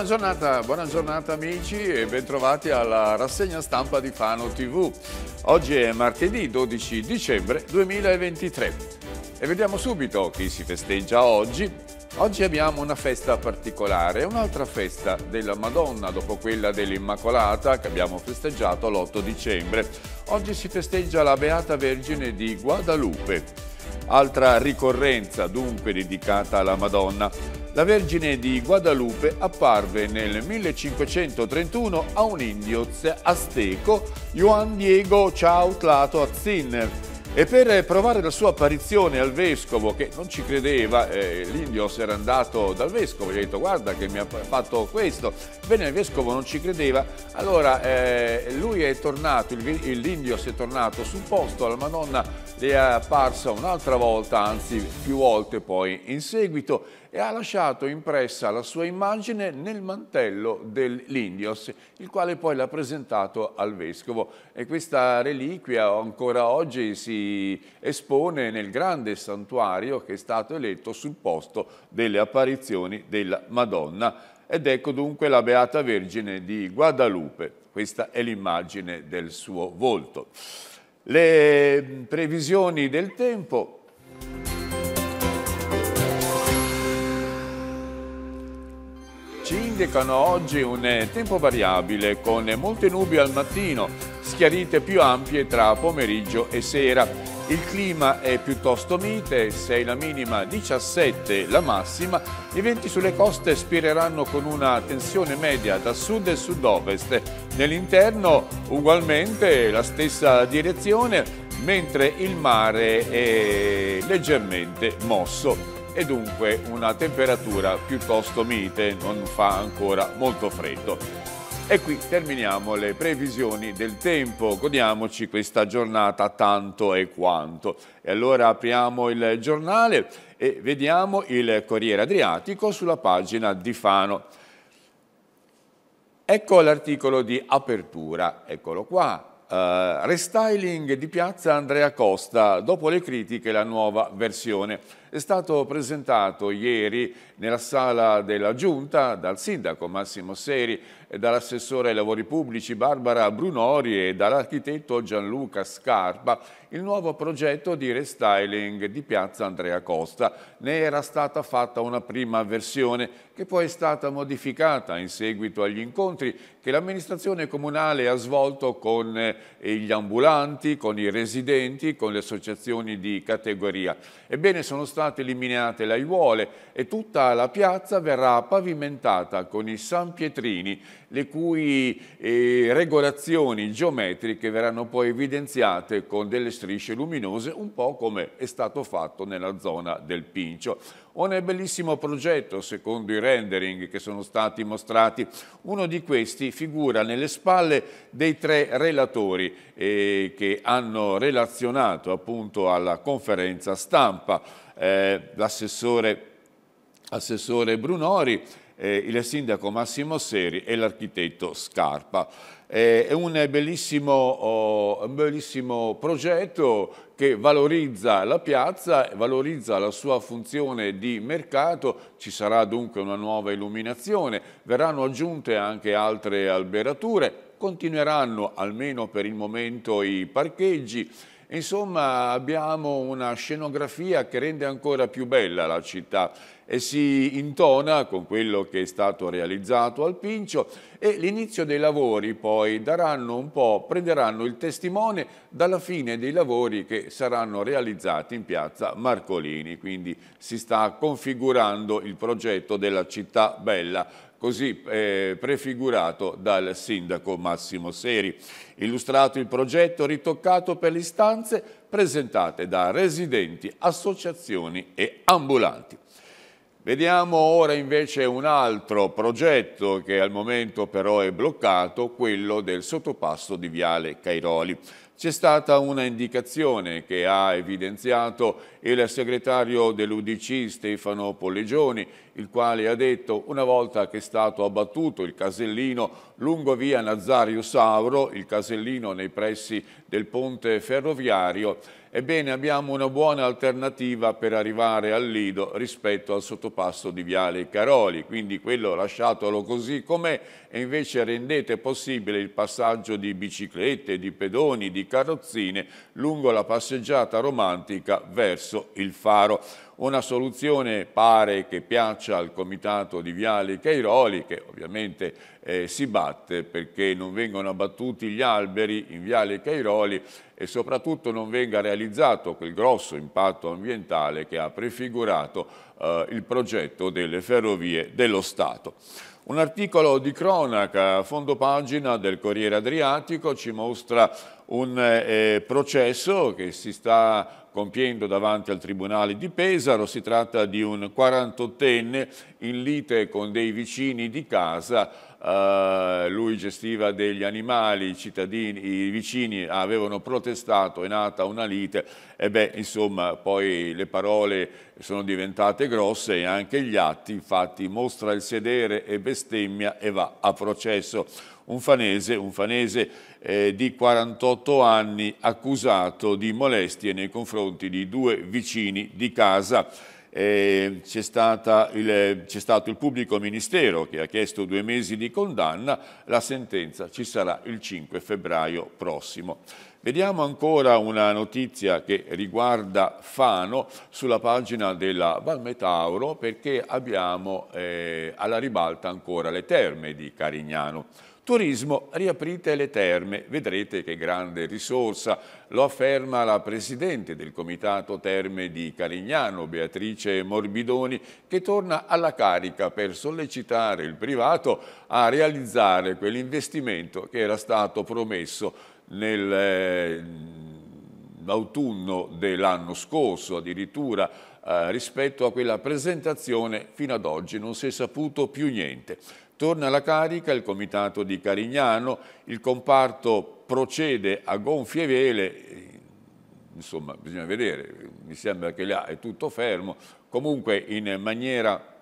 Buona giornata, buona giornata amici e bentrovati alla rassegna stampa di Fano TV. Oggi è martedì 12 dicembre 2023 e vediamo subito chi si festeggia oggi. Oggi abbiamo una festa particolare, un'altra festa della Madonna dopo quella dell'Immacolata che abbiamo festeggiato l'8 dicembre. Oggi si festeggia la Beata Vergine di Guadalupe. Altra ricorrenza dunque dedicata alla Madonna la Vergine di Guadalupe apparve nel 1531 a un indio azteco, Juan Diego Chautlato Azzin, e per provare la sua apparizione al vescovo, che non ci credeva, eh, l'indio si era andato dal vescovo, gli ha detto guarda che mi ha fatto questo, bene il vescovo non ci credeva, allora eh, lui è tornato, l'indio si è tornato sul posto, la Madonna le è apparsa un'altra volta, anzi più volte poi in seguito, e ha lasciato impressa la sua immagine nel mantello dell'Indios, il quale poi l'ha presentato al Vescovo. E questa reliquia ancora oggi si espone nel grande santuario che è stato eletto sul posto delle apparizioni della Madonna. Ed ecco dunque la Beata Vergine di Guadalupe. Questa è l'immagine del suo volto. Le mm, previsioni del tempo ci indicano oggi un eh, tempo variabile con molte nubi al mattino, schiarite più ampie tra pomeriggio e sera. Il clima è piuttosto mite, 6 la minima, 17 la massima. I venti sulle coste spireranno con una tensione media da sud e sud-ovest. Nell'interno ugualmente la stessa direzione, mentre il mare è leggermente mosso e dunque una temperatura piuttosto mite, non fa ancora molto freddo. E qui terminiamo le previsioni del tempo, godiamoci questa giornata tanto e quanto. E allora apriamo il giornale e vediamo il Corriere Adriatico sulla pagina di Fano. Ecco l'articolo di apertura, eccolo qua. Uh, restyling di piazza Andrea Costa, dopo le critiche la nuova versione è stato presentato ieri nella sala della Giunta dal sindaco Massimo Seri dall'assessore ai lavori pubblici Barbara Brunori e dall'architetto Gianluca Scarpa il nuovo progetto di restyling di piazza Andrea Costa. Ne era stata fatta una prima versione che poi è stata modificata in seguito agli incontri che l'amministrazione comunale ha svolto con eh, gli ambulanti, con i residenti, con le associazioni di categoria. Ebbene sono state eliminate le aiuole e tutta la piazza verrà pavimentata con i San Pietrini le cui eh, regolazioni geometriche verranno poi evidenziate con delle strisce luminose, un po' come è stato fatto nella zona del Pincio. Un bellissimo progetto, secondo i rendering che sono stati mostrati, uno di questi figura nelle spalle dei tre relatori eh, che hanno relazionato appunto alla conferenza stampa, eh, l'assessore Assessore Brunori, eh, il sindaco Massimo Seri e l'architetto Scarpa. Eh, è un bellissimo, oh, un bellissimo progetto che valorizza la piazza, valorizza la sua funzione di mercato, ci sarà dunque una nuova illuminazione, verranno aggiunte anche altre alberature, continueranno almeno per il momento i parcheggi Insomma abbiamo una scenografia che rende ancora più bella la città e si intona con quello che è stato realizzato al Pincio e l'inizio dei lavori poi daranno un po', prenderanno il testimone dalla fine dei lavori che saranno realizzati in piazza Marcolini, quindi si sta configurando il progetto della città bella così eh, prefigurato dal sindaco Massimo Seri. Illustrato il progetto ritoccato per le istanze presentate da residenti, associazioni e ambulanti. Vediamo ora invece un altro progetto che al momento però è bloccato, quello del sottopasso di Viale Cairoli. C'è stata una indicazione che ha evidenziato il segretario dell'Udc Stefano Pollegioni, il quale ha detto una volta che è stato abbattuto il casellino lungo via Nazario Sauro, il casellino nei pressi del ponte ferroviario, Ebbene, abbiamo una buona alternativa per arrivare al Lido rispetto al sottopasso di Viale Caroli, quindi quello lasciatelo così com'è e invece rendete possibile il passaggio di biciclette, di pedoni, di carrozzine lungo la passeggiata romantica verso il faro. Una soluzione pare che piaccia al comitato di Viale Cairoli, che ovviamente eh, si batte perché non vengano abbattuti gli alberi in Viale Cairoli e soprattutto non venga realizzato quel grosso impatto ambientale che ha prefigurato eh, il progetto delle ferrovie dello Stato. Un articolo di cronaca a fondo pagina del Corriere Adriatico ci mostra un eh, processo che si sta compiendo davanti al Tribunale di Pesaro. Si tratta di un 48enne in lite con dei vicini di casa eh, lui gestiva degli animali, i cittadini, i vicini avevano protestato, è nata una lite e beh insomma poi le parole sono diventate grosse e anche gli atti, infatti mostra il sedere e bestemmia e va a processo. Un fanese, un fanese eh, di 48 anni accusato di molestie nei confronti di due vicini di casa c'è, stato il pubblico ministero che ha chiesto due mesi di condanna, la sentenza ci sarà il 5 febbraio prossimo. Vediamo ancora una notizia che riguarda Fano sulla pagina della Valmetauro perché abbiamo eh, alla ribalta ancora le terme di Carignano. Turismo, riaprite le terme, vedrete che grande risorsa, lo afferma la Presidente del Comitato Terme di Carignano, Beatrice Morbidoni, che torna alla carica per sollecitare il privato a realizzare quell'investimento che era stato promesso nell'autunno Eh, dell'anno scorso addirittura eh, rispetto a quella presentazione fino ad oggi non si è saputo più niente. Torna alla carica il comitato di Carignano, il comparto procede a gonfie vele, insomma bisogna vedere, mi sembra che là è tutto fermo, comunque in maniera,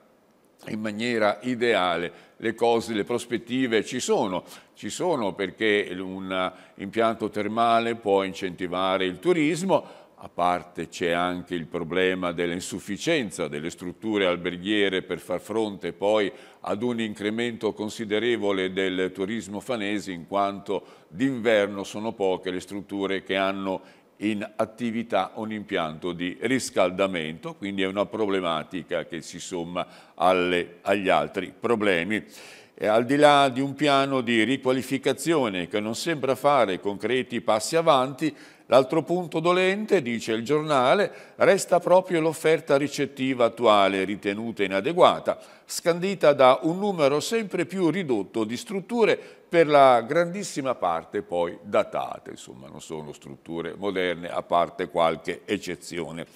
in maniera ideale le cose, le prospettive ci sono, ci sono perché un impianto termale può incentivare il turismo, a parte c'è anche il problema dell'insufficienza delle strutture alberghiere per far fronte poi ad un incremento considerevole del turismo fanese in quanto d'inverno sono poche le strutture che hanno in attività un impianto di riscaldamento, quindi è una problematica che si somma alle, agli altri problemi. E al di là di un piano di riqualificazione che non sembra fare concreti passi avanti, L'altro punto dolente, dice il giornale, resta proprio l'offerta ricettiva attuale, ritenuta inadeguata, scandita da un numero sempre più ridotto di strutture per la grandissima parte poi datate, insomma non sono strutture moderne a parte qualche eccezione.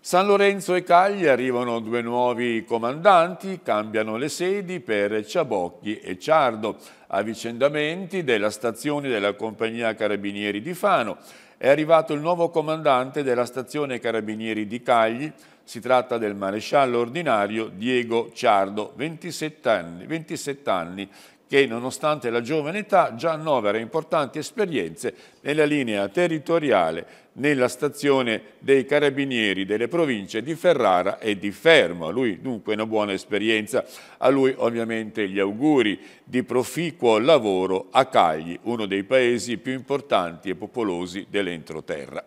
San Lorenzo e Cagli arrivano due nuovi comandanti, cambiano le sedi per Ciabocchi e Ciardo, avvicendamenti della stazione della compagnia Carabinieri di Fano è arrivato il nuovo comandante della stazione Carabinieri di Cagli, si tratta del maresciallo ordinario Diego Ciardo, 27 anni, 27 anni, che nonostante la giovane età già annovera importanti esperienze nella linea territoriale nella stazione dei carabinieri delle province di Ferrara e di Fermo. A lui dunque una buona esperienza, a lui ovviamente gli auguri di proficuo lavoro a Cagli, uno dei paesi più importanti e popolosi dell'entroterra.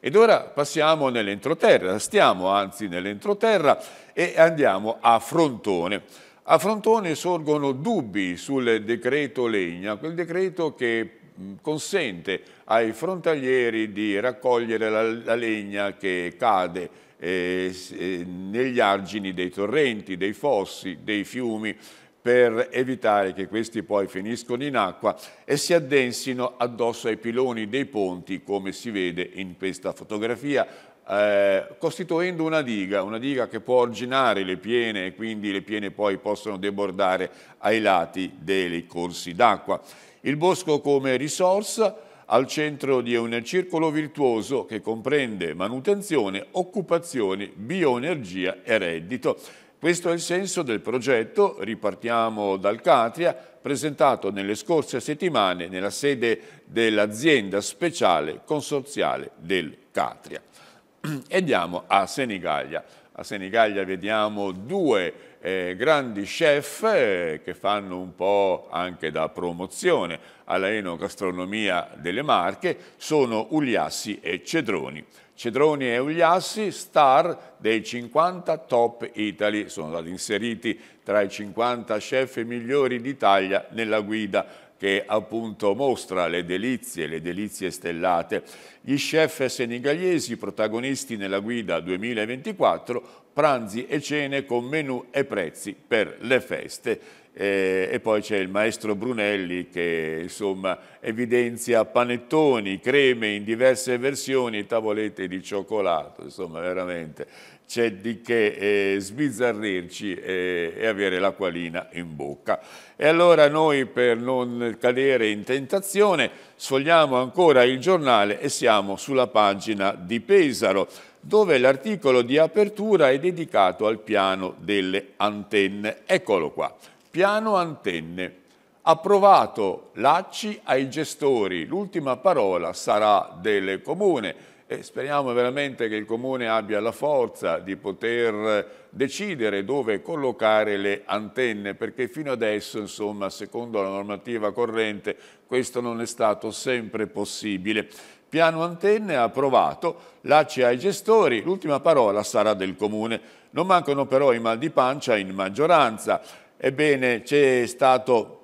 Ed ora passiamo nell'entroterra, stiamo anzi nell'entroterra e andiamo a Frontone. A Frontone sorgono dubbi sul decreto legna, quel decreto che consente ai frontalieri di raccogliere la, la legna che cade eh, eh, negli argini dei torrenti, dei fossi, dei fiumi, per evitare che questi poi finiscono in acqua e si addensino addosso ai piloni dei ponti, come si vede in questa fotografia eh, costituendo una diga, una diga che può originare le piene e quindi le piene poi possono debordare ai lati dei corsi d'acqua. Il bosco come risorsa al centro di un circolo virtuoso che comprende manutenzione, occupazione, bioenergia e reddito. Questo è il senso del progetto, ripartiamo dal Catria, presentato nelle scorse settimane nella sede dell'azienda speciale consorziale del Catria. E andiamo a Senigallia. A Senigallia vediamo due eh, grandi chef eh, che fanno un po' anche da promozione alla enogastronomia delle Marche, sono Ugliassi e Cedroni. Cedroni e Ugliassi, star dei 50 top Italy, sono stati inseriti tra i 50 chef migliori d'Italia nella guida che appunto mostra le delizie, le delizie stellate. Gli chef senegaliesi protagonisti nella guida 2024, pranzi e cene con menù e prezzi per le feste. Eh, e poi c'è il maestro Brunelli che insomma evidenzia panettoni, creme in diverse versioni, tavolette di cioccolato, insomma veramente c'è di che eh, sbizzarrirci eh, e avere l'acquolina in bocca. E allora noi per non cadere in tentazione sfogliamo ancora il giornale e siamo sulla pagina di Pesaro dove l'articolo di apertura è dedicato al piano delle antenne. Eccolo qua, piano antenne. Approvato Lacci ai gestori, l'ultima parola sarà del comune e speriamo veramente che il Comune abbia la forza di poter decidere dove collocare le antenne, perché fino adesso, insomma, secondo la normativa corrente, questo non è stato sempre possibile. Piano antenne approvato, lacci ai gestori, l'ultima parola sarà del Comune. Non mancano però i mal di pancia in maggioranza. Ebbene, c'è stato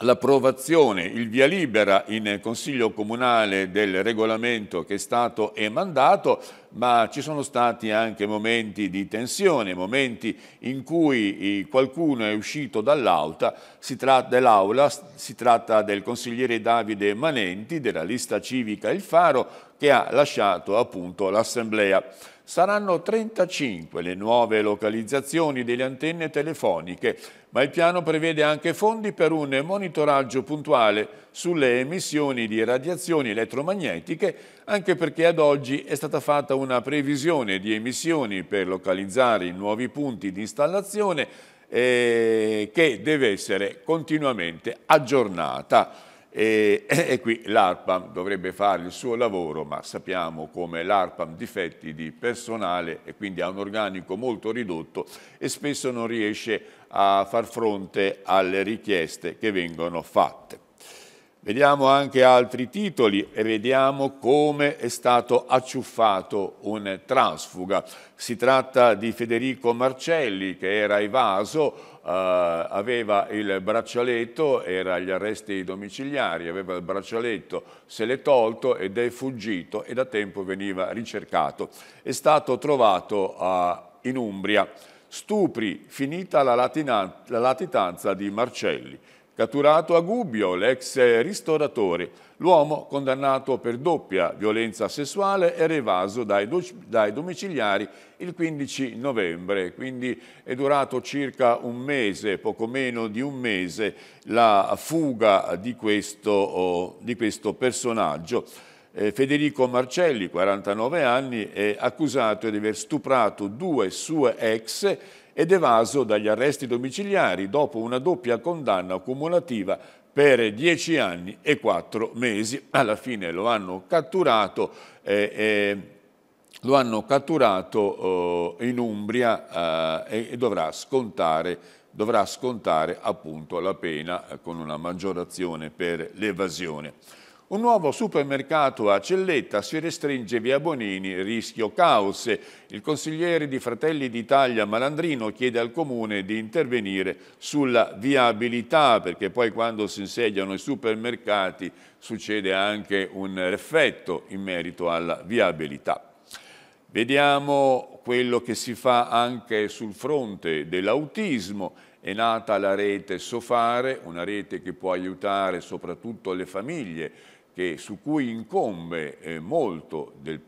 l'approvazione, il via libera in Consiglio Comunale del regolamento che è stato emandato, ma ci sono stati anche momenti di tensione, momenti in cui eh, qualcuno è uscito dall'aula, si, dell si tratta del consigliere Davide Manenti della lista civica Il Faro che ha lasciato appunto l'Assemblea. Saranno 35 le nuove localizzazioni delle antenne telefoniche, ma il piano prevede anche fondi per un monitoraggio puntuale sulle emissioni di radiazioni elettromagnetiche, anche perché ad oggi è stata fatta una previsione di emissioni per localizzare i nuovi punti di installazione eh, che deve essere continuamente aggiornata. E, e, qui l'ARPAM dovrebbe fare il suo lavoro, ma sappiamo come l'ARPAM difetti di personale e quindi ha un organico molto ridotto e spesso non riesce a far fronte alle richieste che vengono fatte. Vediamo anche altri titoli e vediamo come è stato acciuffato un trasfuga. Si tratta di Federico Marcelli che era evaso, eh, aveva il braccialetto, era agli arresti domiciliari, aveva il braccialetto, se l'è tolto ed è fuggito e da tempo veniva ricercato. È stato trovato eh, in Umbria. Stupri, finita la, la latitanza di Marcelli. Catturato a Gubbio, l'ex ristoratore, l'uomo condannato per doppia violenza sessuale era evaso dai, do dai, domiciliari il 15 novembre, quindi è durato circa un mese, poco meno di un mese, la fuga di questo, oh, di questo personaggio. Eh, Federico Marcelli, 49 anni, è accusato di aver stuprato due sue ex ed evaso dagli arresti domiciliari dopo una doppia condanna cumulativa per 10 anni e 4 mesi. Alla fine lo hanno catturato, eh, eh, lo hanno catturato eh, in Umbria eh, e dovrà scontare, dovrà scontare appunto la pena eh, con una maggiorazione per l'evasione. Un nuovo supermercato a Celletta si restringe via Bonini, rischio caos. Il consigliere di Fratelli d'Italia Malandrino chiede al Comune di intervenire sulla viabilità perché poi quando si insediano i supermercati succede anche un effetto in merito alla viabilità. Vediamo quello che si fa anche sul fronte dell'autismo. È nata la rete Sofare, una rete che può aiutare soprattutto le famiglie che, su cui incombe eh, molto, del,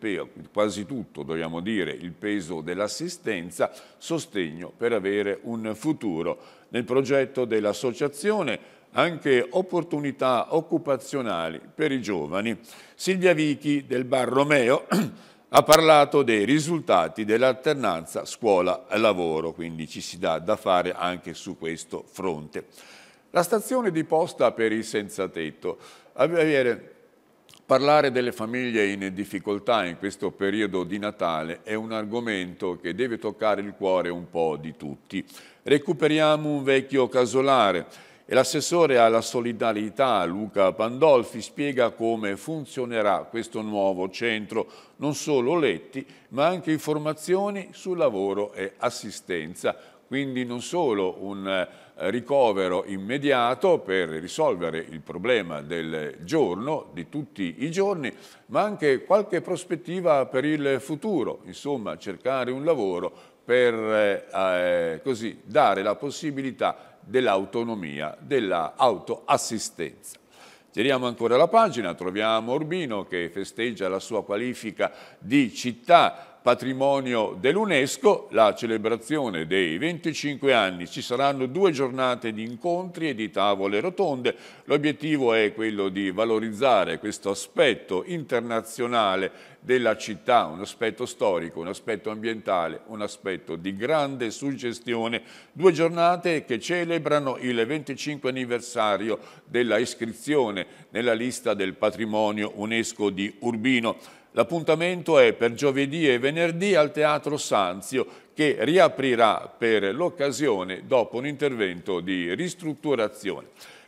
quasi tutto dobbiamo dire, il peso dell'assistenza, sostegno per avere un futuro. Nel progetto dell'associazione anche opportunità occupazionali per i giovani. Silvia Vichi del Bar Romeo ha parlato dei risultati dell'alternanza scuola-lavoro, quindi ci si dà da fare anche su questo fronte. La stazione di posta per i senza tetto avere Parlare delle famiglie in difficoltà in questo periodo di Natale è un argomento che deve toccare il cuore un po' di tutti. Recuperiamo un vecchio casolare e l'assessore alla solidarietà Luca Pandolfi spiega come funzionerà questo nuovo centro, non solo letti ma anche informazioni sul lavoro e assistenza, quindi non solo un ricovero immediato per risolvere il problema del giorno, di tutti i giorni, ma anche qualche prospettiva per il futuro, insomma cercare un lavoro per eh, eh così, dare la possibilità dell'autonomia, dell'autoassistenza. Tiriamo ancora la pagina, troviamo Urbino che festeggia la sua qualifica di città patrimonio dell'UNESCO la celebrazione dei 25 anni. Ci saranno due giornate di incontri e di tavole rotonde. L'obiettivo è quello di valorizzare questo aspetto internazionale della città, un aspetto storico, un aspetto ambientale, un aspetto di grande suggestione. Due giornate che celebrano il 25 anniversario della iscrizione nella lista del patrimonio UNESCO di Urbino. L'appuntamento è per giovedì e venerdì al Teatro Sanzio che riaprirà per l'occasione dopo un intervento di ristrutturazione.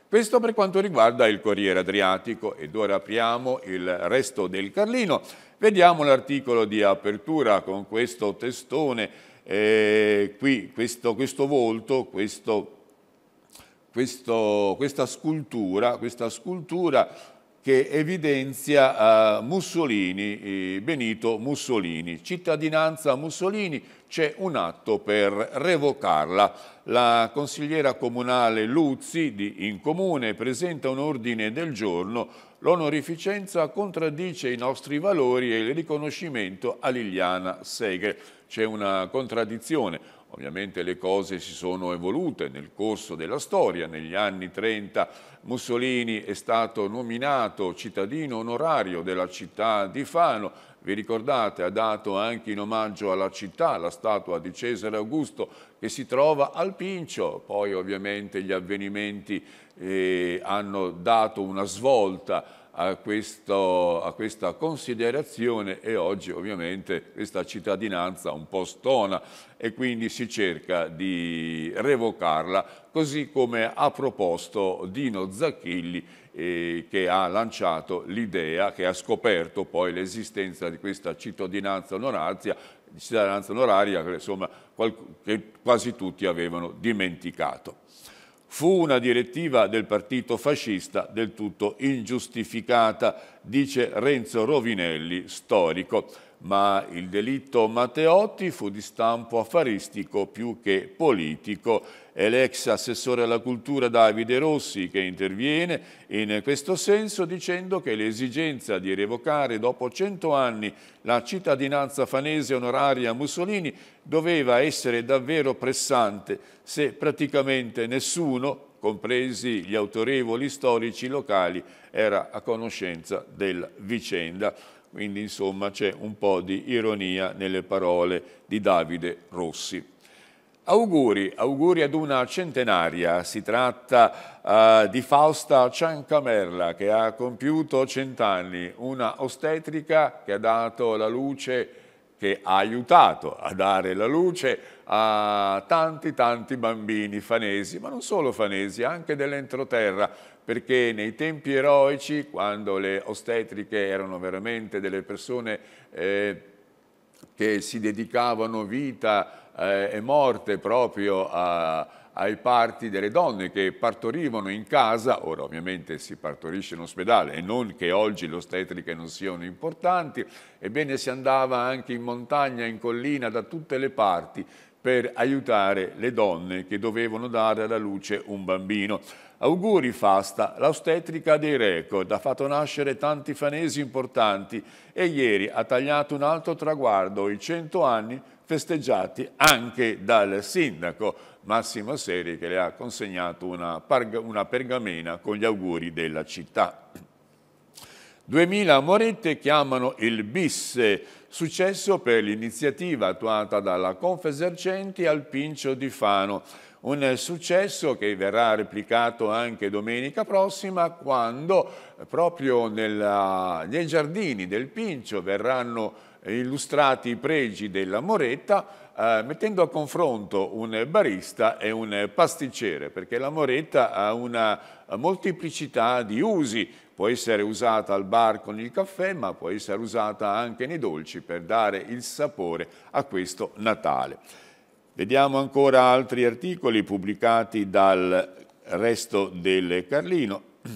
Questo per quanto riguarda il Corriere Adriatico ed ora apriamo il resto del Carlino. Vediamo l'articolo di apertura con questo testone, eh, qui, questo, questo volto, questo, questo, questa scultura, questa scultura che evidenzia eh, Mussolini, eh, Benito Mussolini. Cittadinanza Mussolini, c'è un atto per revocarla. La consigliera comunale Luzzi di In Comune presenta un ordine del giorno L'onorificenza contraddice i nostri valori e il riconoscimento a Liliana Segre. C'è una contraddizione, Ovviamente le cose si sono evolute nel corso della storia. Negli anni 30 Mussolini è stato nominato cittadino onorario della città di Fano. Vi ricordate, ha dato anche in omaggio alla città la statua di Cesare Augusto che si trova al Pincio. Poi ovviamente gli avvenimenti eh, hanno dato una svolta a, questo, a, questa considerazione e oggi ovviamente questa cittadinanza un po' stona e quindi si cerca di revocarla così come ha proposto Dino Zacchilli eh, che ha lanciato l'idea, che ha scoperto poi l'esistenza di questa cittadinanza onorazia cittadinanza onoraria che, insomma, che quasi tutti avevano dimenticato. Fu una direttiva del partito fascista del tutto ingiustificata, dice Renzo Rovinelli, storico ma il delitto Matteotti fu di stampo affaristico più che politico è l'ex assessore alla cultura Davide Rossi che interviene in questo senso dicendo che l'esigenza di revocare dopo cento anni la cittadinanza fanese onoraria a Mussolini doveva essere davvero pressante se praticamente nessuno, compresi gli autorevoli storici locali, era a conoscenza della vicenda. Quindi insomma c'è un po' di ironia nelle parole di Davide Rossi. Auguri, auguri ad una centenaria, si tratta uh, di Fausta Ciancamerla che ha compiuto cent'anni, una ostetrica che ha dato la luce che ha aiutato a dare la luce a tanti tanti bambini fanesi, ma non solo fanesi, anche dell'entroterra, perché nei tempi eroici, quando le ostetriche erano veramente delle persone eh, che si dedicavano vita eh, e morte proprio a, ai parti delle donne che partorivano in casa, ora ovviamente si partorisce in ospedale e non che oggi le ostetriche non siano importanti, ebbene si andava anche in montagna, in collina, da tutte le parti per aiutare le donne che dovevano dare alla luce un bambino. Auguri Fasta, l'ostetrica dei record, ha fatto nascere tanti fanesi importanti e ieri ha tagliato un altro traguardo, i 100 anni festeggiati anche dal sindaco Massimo Seri che le ha consegnato una, una pergamena con gli auguri della città. 2000 morette chiamano il bis, successo per l'iniziativa attuata dalla Confesercenti al Pincio di Fano. Un successo che verrà replicato anche domenica prossima quando proprio nella, nei giardini del Pincio verranno illustrati i pregi della Moretta eh, mettendo a confronto un barista e un pasticcere perché la Moretta ha una molteplicità di usi, può essere usata al bar con il caffè, ma può essere usata anche nei dolci per dare il sapore a questo Natale. Vediamo ancora altri articoli pubblicati dal resto del Carlino.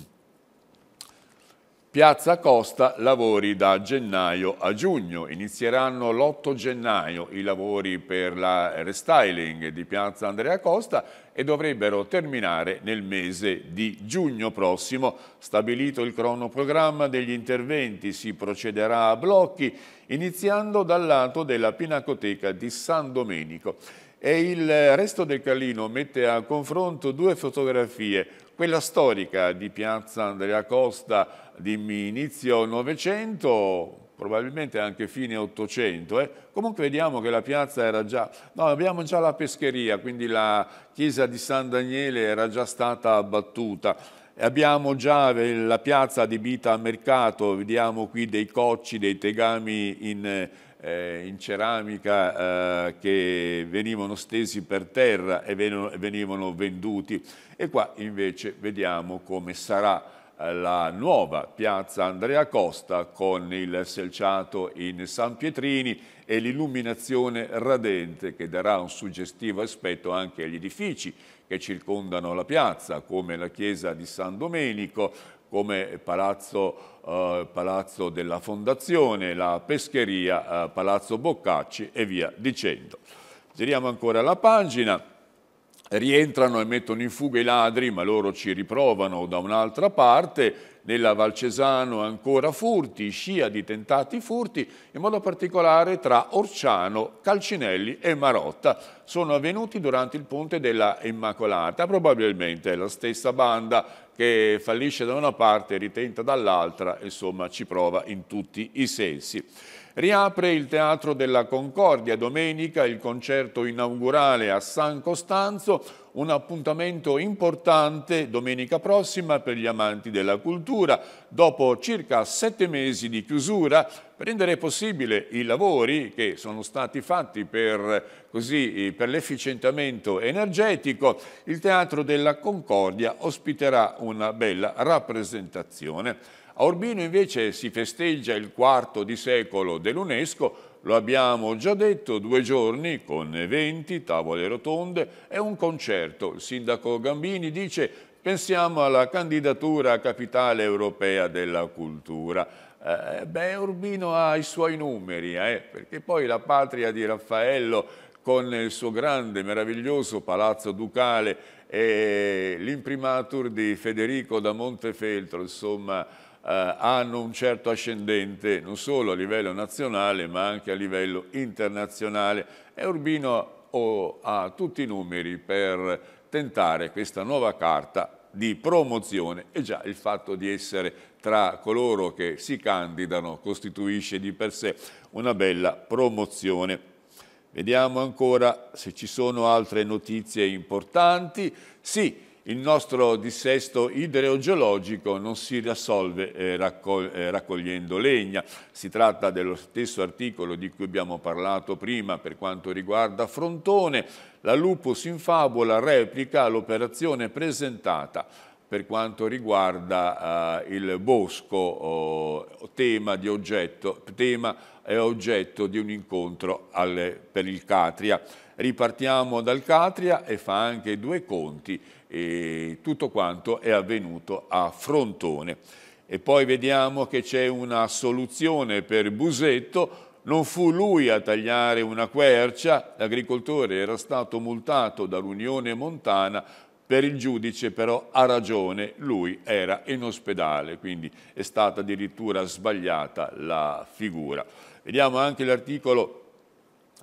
Piazza Costa lavori da gennaio a giugno. Inizieranno l'8 gennaio i lavori per la restyling di Piazza Andrea Costa e dovrebbero terminare nel mese di giugno prossimo. Stabilito il cronoprogramma degli interventi si procederà a blocchi iniziando dal lato della Pinacoteca di San Domenico e il resto del Calino mette a confronto due fotografie, quella storica di piazza Andrea Costa di inizio Novecento, probabilmente anche fine 800. Eh? Comunque vediamo che la piazza era già... No, abbiamo già la pescheria, quindi la chiesa di San Daniele era già stata abbattuta. Abbiamo già eh, la piazza adibita a mercato, vediamo qui dei cocci, dei tegami in, eh, in ceramica eh, che venivano stesi per terra e venivano venduti. E qua invece vediamo come sarà la nuova piazza Andrea Costa con il selciato in San Pietrini e l'illuminazione radente che darà un suggestivo aspetto anche agli edifici che circondano la piazza come la chiesa di San Domenico, come Palazzo, eh, Palazzo della Fondazione, la Pescheria, eh, Palazzo Boccacci e via dicendo. Giriamo ancora la pagina rientrano e mettono in fuga i ladri, ma loro ci riprovano da un'altra parte, nella Valcesano ancora furti, scia di tentati furti, in modo particolare tra Orciano, Calcinelli e Marotta. Sono avvenuti durante il ponte della Immacolata, probabilmente la stessa banda che fallisce da una parte e ritenta dall'altra, insomma ci prova in tutti i sensi. Riapre il Teatro della Concordia domenica il concerto inaugurale a San Costanzo, un appuntamento importante domenica prossima per gli amanti della cultura, dopo circa sette mesi di chiusura, per rendere possibile i lavori che sono stati fatti per, per l'efficientamento energetico, il Teatro della Concordia ospiterà una bella rappresentazione. A Urbino invece si festeggia il quarto di secolo dell'UNESCO, lo abbiamo già detto, due giorni con eventi, tavole rotonde e un concerto. Il sindaco Gambini dice pensiamo alla candidatura a capitale europea della cultura. Eh, beh, Urbino ha i suoi numeri, eh, perché poi la patria di Raffaello con il suo grande, meraviglioso palazzo ducale e l'imprimatur di Federico da Montefeltro, insomma, eh, hanno un certo ascendente non solo a livello nazionale ma anche a livello internazionale e Urbino oh, ha tutti i numeri per tentare questa nuova carta di promozione e già il fatto di essere tra coloro che si candidano costituisce di per sé una bella promozione. Vediamo ancora se ci sono altre notizie importanti. Sì, il nostro dissesto idrogeologico non si risolve eh, raccol eh, raccogliendo legna. Si tratta dello stesso articolo di cui abbiamo parlato prima per quanto riguarda Frontone. La Lupus in fabula replica l'operazione presentata per quanto riguarda eh, il bosco, oh, tema, oggetto, tema e oggetto di un incontro al, per il Catria. Ripartiamo dal Catria e fa anche due conti e tutto quanto è avvenuto a Frontone. E poi vediamo che c'è una soluzione per Busetto, non fu lui a tagliare una quercia, l'agricoltore era stato multato dall'Unione Montana, per il giudice però ha ragione, lui era in ospedale, quindi è stata addirittura sbagliata la figura. Vediamo anche l'articolo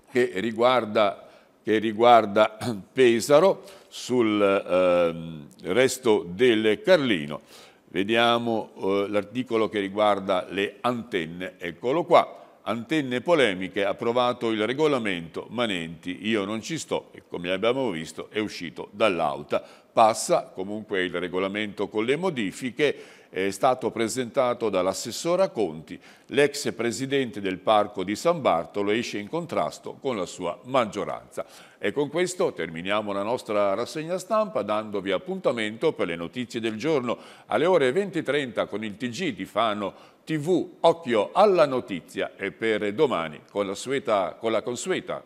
che riguarda che riguarda Pesaro sul eh, resto del Carlino. Vediamo eh, l'articolo che riguarda le antenne, eccolo qua. Antenne polemiche, approvato il regolamento, Manenti, io non ci sto e come abbiamo visto è uscito dall'auta. Passa comunque il regolamento con le modifiche è stato presentato dall'assessora Conti, l'ex presidente del Parco di San Bartolo esce in contrasto con la sua maggioranza. E con questo terminiamo la nostra rassegna stampa dandovi appuntamento per le notizie del giorno alle ore 20.30 con il TG di Fano TV Occhio alla Notizia e per domani con la, sueta, con la consueta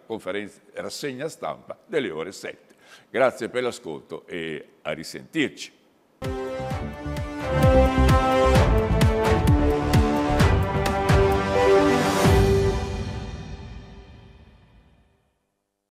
rassegna stampa delle ore 7. Grazie per l'ascolto e a risentirci.